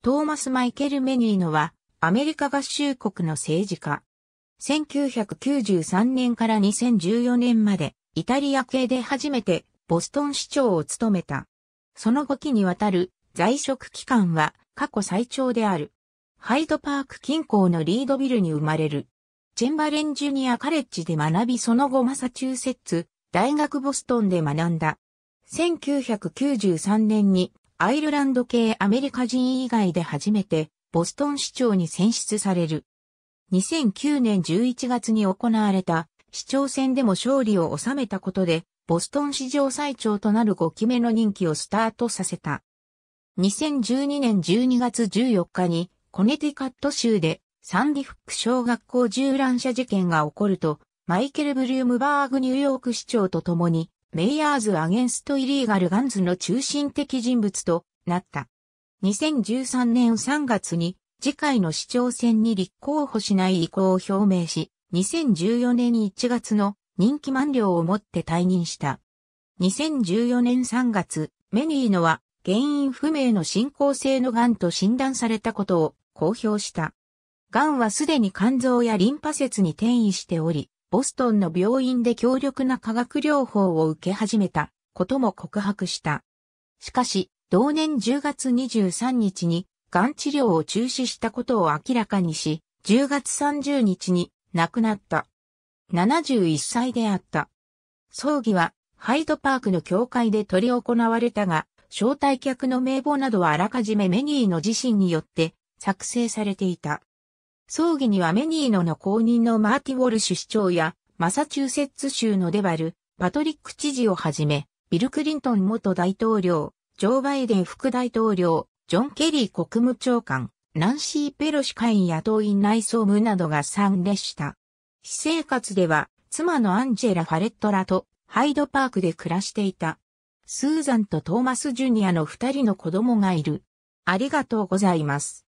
トーマス・マイケル・メニーノは、アメリカ合衆国の政治家。1993年から2014年まで、イタリア系で初めて、ボストン市長を務めた。その後期にわたる在職期間は過去最長である。ハイドパーク近郊のリードビルに生まれる。チェンバレンジュニアカレッジで学びその後マサチューセッツ大学ボストンで学んだ。1993年にアイルランド系アメリカ人以外で初めて、ボストン市長に選出される。2009年11月に行われた市長選でも勝利を収めたことで、ボストン史上最長となる5期目の任期をスタートさせた。2012年12月14日に、コネティカット州でサンディフック小学校銃乱射事件が起こると、マイケル・ブリュームバーグニューヨーク市長と共にメイヤーズ・アゲンスト・イリーガル・ガンズの中心的人物となった。2013年3月に次回の市長選に立候補しない意向を表明し、2014年1月の人気満了をもって退任した。2014年3月、メニーノは原因不明の進行性の癌と診断されたことを公表した。癌はすでに肝臓やリンパ節に転移しており、ボストンの病院で強力な化学療法を受け始めたことも告白した。しかし、同年10月23日に、がん治療を中止したことを明らかにし、10月30日に亡くなった。71歳であった。葬儀は、ハイドパークの教会で取り行われたが、招待客の名簿などはあらかじめメニーの自身によって作成されていた。葬儀にはメニーノの公認のマーティ・ウォルシュ市長や、マサチューセッツ州のデバル、パトリック知事をはじめ、ビル・クリントン元大統領、ジョー・バイデン副大統領、ジョン・ケリー国務長官、ナンシー・ペロシ会員野党院内総務などが参列した。私生活では、妻のアンジェラ・ファレットラとハイドパークで暮らしていた。スーザンとトーマス・ジュニアの二人の子供がいる。ありがとうございます。